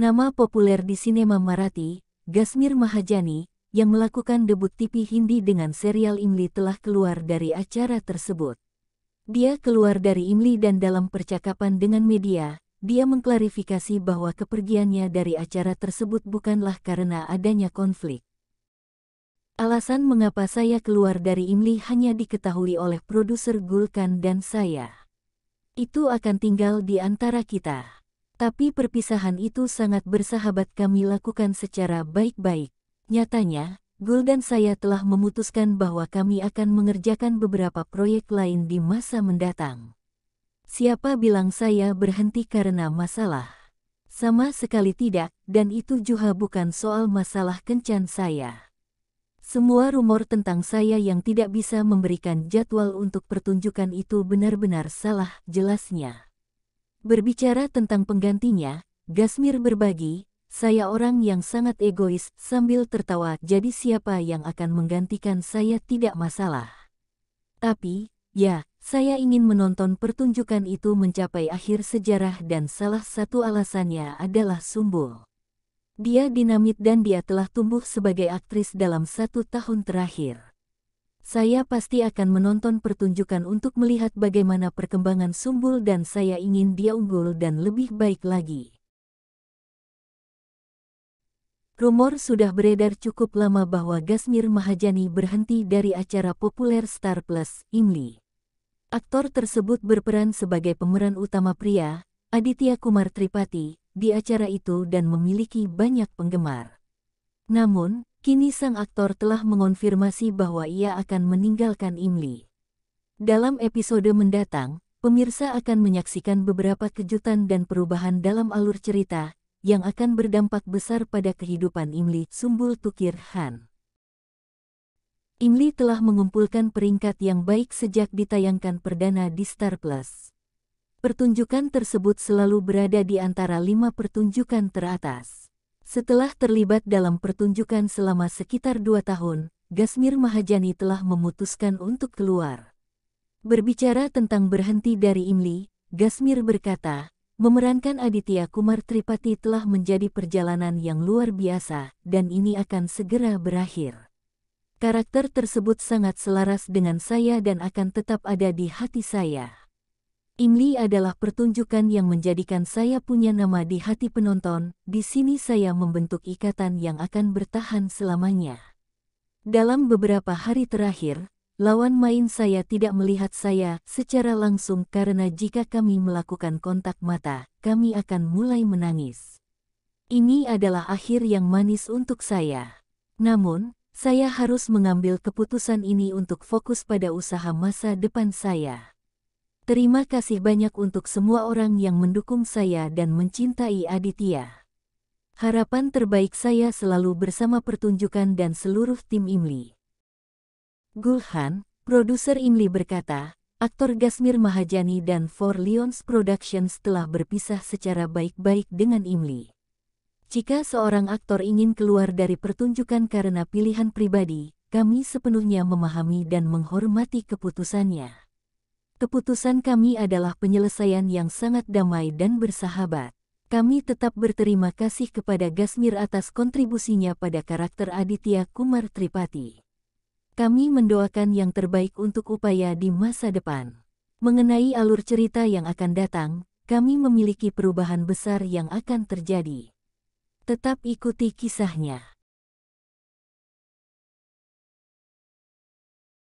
Nama populer di sinema Marathi, Gasmir Mahajani, yang melakukan debut TV Hindi dengan serial Imli telah keluar dari acara tersebut. Dia keluar dari Imli dan dalam percakapan dengan media, dia mengklarifikasi bahwa kepergiannya dari acara tersebut bukanlah karena adanya konflik. Alasan mengapa saya keluar dari IMLI hanya diketahui oleh produser Gulkan dan saya. Itu akan tinggal di antara kita. Tapi perpisahan itu sangat bersahabat kami lakukan secara baik-baik. Nyatanya, Gul dan saya telah memutuskan bahwa kami akan mengerjakan beberapa proyek lain di masa mendatang. Siapa bilang saya berhenti karena masalah? Sama sekali tidak, dan itu juga bukan soal masalah kencan saya. Semua rumor tentang saya yang tidak bisa memberikan jadwal untuk pertunjukan itu benar-benar salah, jelasnya. Berbicara tentang penggantinya, Gasmir berbagi, saya orang yang sangat egois sambil tertawa jadi siapa yang akan menggantikan saya tidak masalah. Tapi, ya, saya ingin menonton pertunjukan itu mencapai akhir sejarah dan salah satu alasannya adalah Sumbul. Dia dinamit dan dia telah tumbuh sebagai aktris dalam satu tahun terakhir. Saya pasti akan menonton pertunjukan untuk melihat bagaimana perkembangan Sumbul dan saya ingin dia unggul dan lebih baik lagi. Rumor sudah beredar cukup lama bahwa Gasmir Mahajani berhenti dari acara populer Star Plus, IMLI. Aktor tersebut berperan sebagai pemeran utama pria, Aditya Kumar Tripathi di acara itu dan memiliki banyak penggemar. Namun, kini sang aktor telah mengonfirmasi bahwa ia akan meninggalkan Imli. Dalam episode mendatang, pemirsa akan menyaksikan beberapa kejutan dan perubahan dalam alur cerita yang akan berdampak besar pada kehidupan Imli Sumbul Tukir Han. Imli telah mengumpulkan peringkat yang baik sejak ditayangkan perdana di Star Plus. Pertunjukan tersebut selalu berada di antara lima pertunjukan teratas. Setelah terlibat dalam pertunjukan selama sekitar dua tahun, Gasmir Mahajani telah memutuskan untuk keluar. Berbicara tentang berhenti dari Imli, Gasmir berkata, memerankan Aditya Kumar Tripati telah menjadi perjalanan yang luar biasa dan ini akan segera berakhir. Karakter tersebut sangat selaras dengan saya dan akan tetap ada di hati saya. Imli adalah pertunjukan yang menjadikan saya punya nama di hati penonton, di sini saya membentuk ikatan yang akan bertahan selamanya. Dalam beberapa hari terakhir, lawan main saya tidak melihat saya secara langsung karena jika kami melakukan kontak mata, kami akan mulai menangis. Ini adalah akhir yang manis untuk saya. Namun, saya harus mengambil keputusan ini untuk fokus pada usaha masa depan saya. Terima kasih banyak untuk semua orang yang mendukung saya dan mencintai Aditya. Harapan terbaik saya selalu bersama pertunjukan dan seluruh tim Imli. Gulhan, produser Imli berkata, aktor Gasmir Mahajani dan For Leons Productions telah berpisah secara baik-baik dengan Imli. Jika seorang aktor ingin keluar dari pertunjukan karena pilihan pribadi, kami sepenuhnya memahami dan menghormati keputusannya. Keputusan kami adalah penyelesaian yang sangat damai dan bersahabat. Kami tetap berterima kasih kepada Gasmir atas kontribusinya pada karakter Aditya Kumar Tripati. Kami mendoakan yang terbaik untuk upaya di masa depan. Mengenai alur cerita yang akan datang, kami memiliki perubahan besar yang akan terjadi. Tetap ikuti kisahnya.